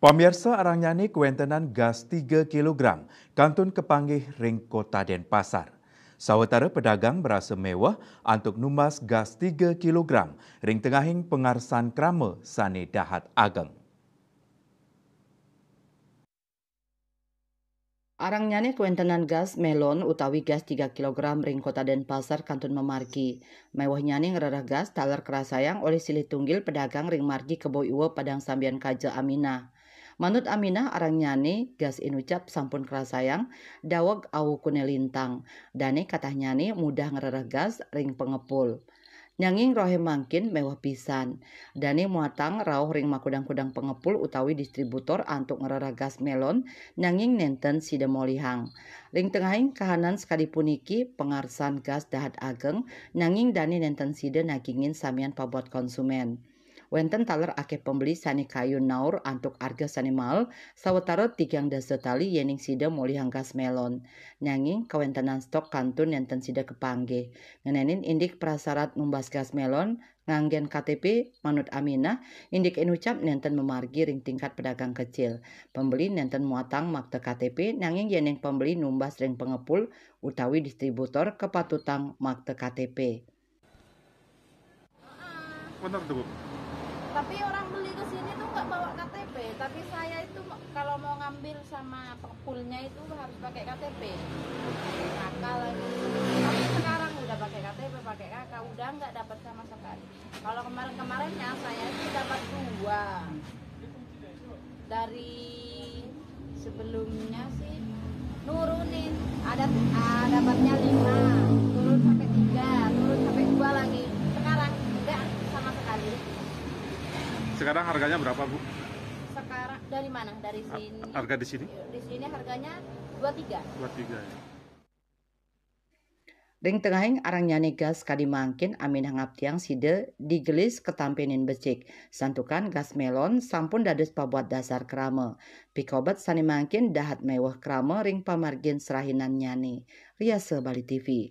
Pemirsa Nyani kuentenan gas 3 kg, kantun kepanggih ring kota Denpasar. Sawetara pedagang berasa mewah antuk numas gas 3 kg, ring tengahing pengarsan krama sane dahat ageng. Arang nyane kuentenan gas melon utawi gas 3 kg ring kota Denpasar kantun memarki Mewah nyane ngerarah gas talar kerasayang oleh silih tunggil pedagang ring margi kebo padang sambian kaja aminah. Manut Aminah arang nyane gas inucap sampun sayang dawag awu kune lintang. Dane katah nyane mudah gas ring pengepul. Nyanging rohe mangkin mewah pisan. Dani muatang rauh ring makudang-kudang pengepul utawi distributor antuk ngereragas melon nyanging nenten sidemolihang Ring tengahing kahanan sekalipun iki pengarsan gas dahat ageng nyanging dani nenten sida nagingin samian pabuat konsumen. Wenten taler ake pembeli sani kayu naur antuk arga mal sawetara tigang dasa tali yening sida muli hangkas melon. Nyanging kawentenan stok kantun yang sida kepangge. Ngenenin indik prasarat numbas gas melon nganggen KTP manut Aminah indik enucap nenten memargi ring tingkat pedagang kecil. Pembeli nenten muatang makte KTP nanging yening pembeli numbas ring pengepul utawi distributor kepatutang makte KTP. Benar tuh, tapi orang beli ke sini tuh nggak bawa KTP tapi saya itu kalau mau ngambil sama pulnya itu harus pakai KTP kakak lagi tapi sekarang udah pakai KTP pakai kakak udah nggak dapat sama sekali kalau kemarin kemarinnya saya itu dapat dua dari sebelumnya sih nurunin ada ah, dapatnya lima Sekarang harganya berapa, Bu? Sekarang dari mana? Dari sini. Harga di sini? Di sini harganya dua tiga. dua ya. Ring tengahing arang nyanegas kadi mangkin amin hangap tiang side digelis ketampenin becik. Santukan gas melon sampun dadus pabuat dasar krame. Pikobat sani mangkin dahat mewah krame ring pamargin serahinan nyani. Riasa Bali TV.